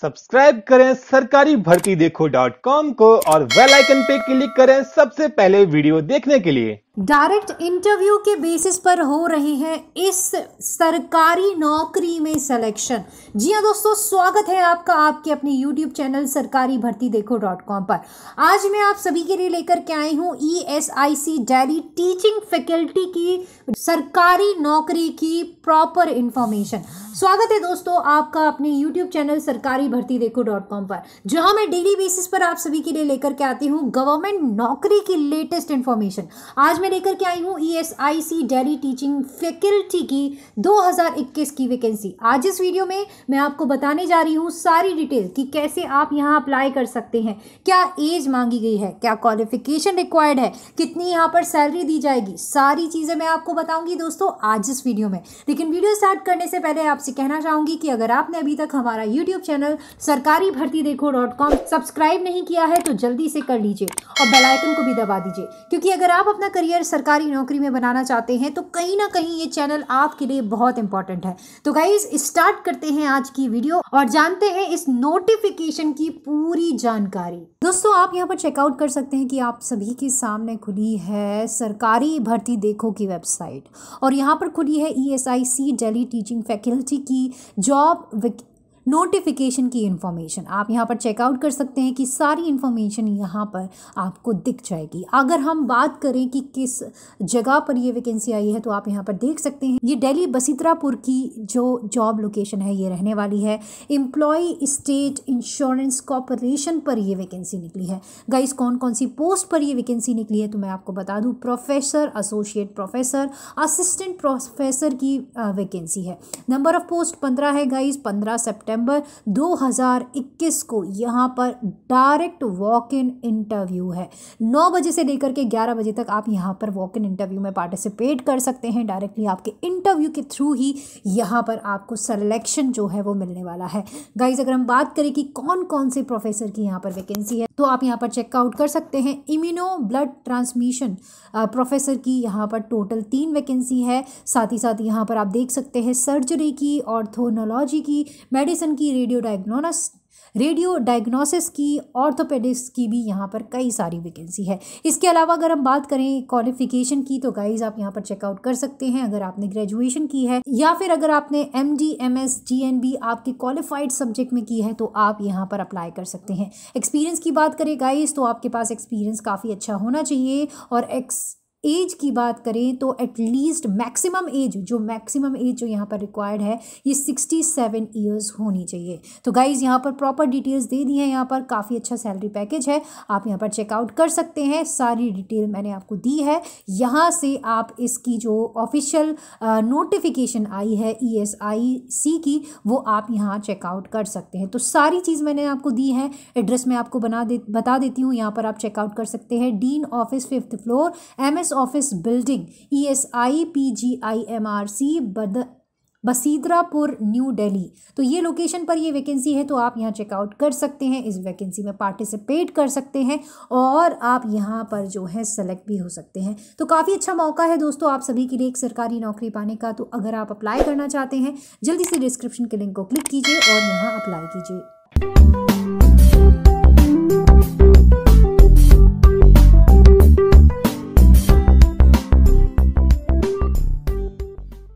subscribe करें सरकारी भर्ती देखो डॉट कॉम को और वेल आइकन पे क्लिक करें सबसे पहले वीडियो देखने के लिए डायरेक्ट इंटरव्यू के बेसिस पर हो रहे हैं इस सरकारी नौकरी में सिलेक्शन जी हाँ दोस्तों स्वागत है आपका आपके अपने यूट्यूब चैनल सरकारी भर्ती देखो डॉट कॉम पर आज मैं आप सभी के लिए लेकर के आई हूँ E S I C daily teaching faculty की सरकारी नौकरी की प्रॉपर इन्फॉर्मेशन स्वागत है दोस्तों आपका अपने यूट्यूब चैनल सरकारी भर्ती देखो डॉट कॉम पर जहाँ मैं डेली बेसिस पर आप सभी के लिए लेकर के आती हूँ गवर्नमेंट नौकरी की लेटेस्ट इन्फॉर्मेशन आज मैं मैं लेकर के आई हूँ ESIC S daily teaching faculty की 2021 की वैकेंसी आज इस वीडियो में मैं आपको बताने जा रही हूँ सारी डिटेल कि कैसे आप यहाँ अप्लाई कर सकते हैं क्या एज मांगी गई है क्या क्वालिफिकेशन रिक्वायर्ड है कितनी यहाँ पर सैलरी दी जाएगी सारी चीज़ें मैं आपको बताऊँगी दोस्तों आज इस वीडियो में लेकिन वीडियो स्टार्ट करने से पहले आपसे कहना चाहूँगी कि अगर आपने अभी तक हमारा यूट्यूब चैनल सरकारी भर्ती देखो डॉट कॉम सब्सक्राइब नहीं किया है तो जल्दी से कर लीजिए और बेलाइकन को भी दबा दीजिए क्योंकि अगर आप अपना करियर करियर सरकारी नौकरी में बनाना चाहते हैं तो कहीं ना कहीं ये चैनल आपके लिए बहुत इंपॉर्टेंट है तो गाइज स्टार्ट करते हैं आज की वीडियो और जानते हैं इस नोटिफिकेशन की पूरी जानकारी दोस्तों आप यहाँ पर चेकआउट कर सकते हैं कि आप सभी के सामने खुली है सरकारी भर्ती देखो की वेबसाइट और यहाँ पर खुली है E S I C daily teaching faculty की जॉब नोटिफिकेशन की इन्फॉर्मेशन आप यहाँ पर चेकआउट कर सकते हैं कि सारी इन्फॉर्मेशन यहाँ पर आपको दिख जाएगी अगर हम बात करें कि किस जगह पर ये वैकेंसी आई है तो आप यहाँ पर देख सकते हैं ये डेली बसीतरापुर की जो जॉब लोकेशन है ये रहने वाली है एम्प्लॉय स्टेट इंश्योरेंस कॉरपोरेशन पर ये वैकेंसी निकली है गाइस कौन कौन सी पोस्ट पर ये वैकेंसी निकली है तो मैं आपको बता दूँ professor associate professor assistant professor की वैकेंसी है नंबर ऑफ पोस्ट पंद्रह है गाइज़ पंद्रह सेप्टेम्बर नवंबर 2021 को यहाँ पर डायरेक्ट वॉक इन इंटरव्यू है नौ बजे से लेकर के ग्यारह बजे तक आप यहाँ पर वॉक इन इंटरव्यू में पार्टिसिपेट कर सकते हैं डायरेक्टली आपके इंटरव्यू के थ्रू ही यहाँ पर आपको सलेक्शन जो है वो मिलने वाला है गाइज अगर हम बात करें कि कौन कौन से प्रोफेसर की यहाँ पर वैकेंसी है तो आप यहाँ पर चेकआउट कर सकते हैं इम्यूनो ब्लड ट्रांसमिशन प्रोफेसर की यहाँ पर टोटल तीन वैकेंसी है साथ ही साथ यहाँ पर आप देख सकते हैं सर्जरी की ऑर्थोनोलॉजी की मेडिसिन मेडिसिन की रेडियो डायग्नोस रेडियो डायग्नोसिस की ऑर्थोपेडिक्स की भी यहाँ पर कई सारी वैकेंसी है इसके अलावा अगर हम बात करें क्वालिफिकेशन की तो गाइज आप यहाँ पर चेकआउट कर सकते हैं अगर आपने ग्रेजुएशन की है या फिर अगर आपने M D M S G N B आपके क्वालिफाइड सब्जेक्ट में की है तो आप यहाँ पर अप्लाई कर सकते हैं एक्सपीरियंस की बात करें गाइज तो आपके पास एक्सपीरियंस काफ़ी अच्छा होना चाहिए और एक्स एज की बात करें तो एटलीस्ट मैक्सिमम एज जो मैक्सिमम एज जो यहाँ पर रिक्वायर्ड है ये सिक्सटी सेवन ईयर्स होनी चाहिए तो गाइज़ यहाँ पर प्रॉपर डिटेल्स दे दी हैं यहाँ पर काफ़ी अच्छा सैलरी पैकेज है आप यहाँ पर चेकआउट कर सकते हैं सारी डिटेल मैंने आपको दी है यहाँ से आप इसकी जो ऑफिशियल नोटिफिकेशन आई है ई एस आई सी की वो आप यहाँ चेकआउट कर सकते हैं तो सारी चीज़ मैंने आपको दी है एड्रेस मैं आपको बना दे बता देती हूँ यहाँ पर आप चेकआउट कर सकते हैं dean office fifth floor M S office building E e S I P G I M R C Basaidarapur new Delhi तो ये लोकेशन पर ये वैकेंसी है तो आप यहाँ चेकआउट कर सकते हैं इस वैकेंसी में पार्टिसिपेट कर सकते हैं और आप यहाँ पर जो है सेलेक्ट भी हो सकते हैं तो काफ़ी अच्छा मौका है दोस्तों आप सभी के लिए एक सरकारी नौकरी पाने का तो अगर आप अप्लाई करना चाहते हैं जल्दी से डिस्क्रिप्शन के लिंक को क्लिक कीजिए और यहाँ अप्लाई कीजिए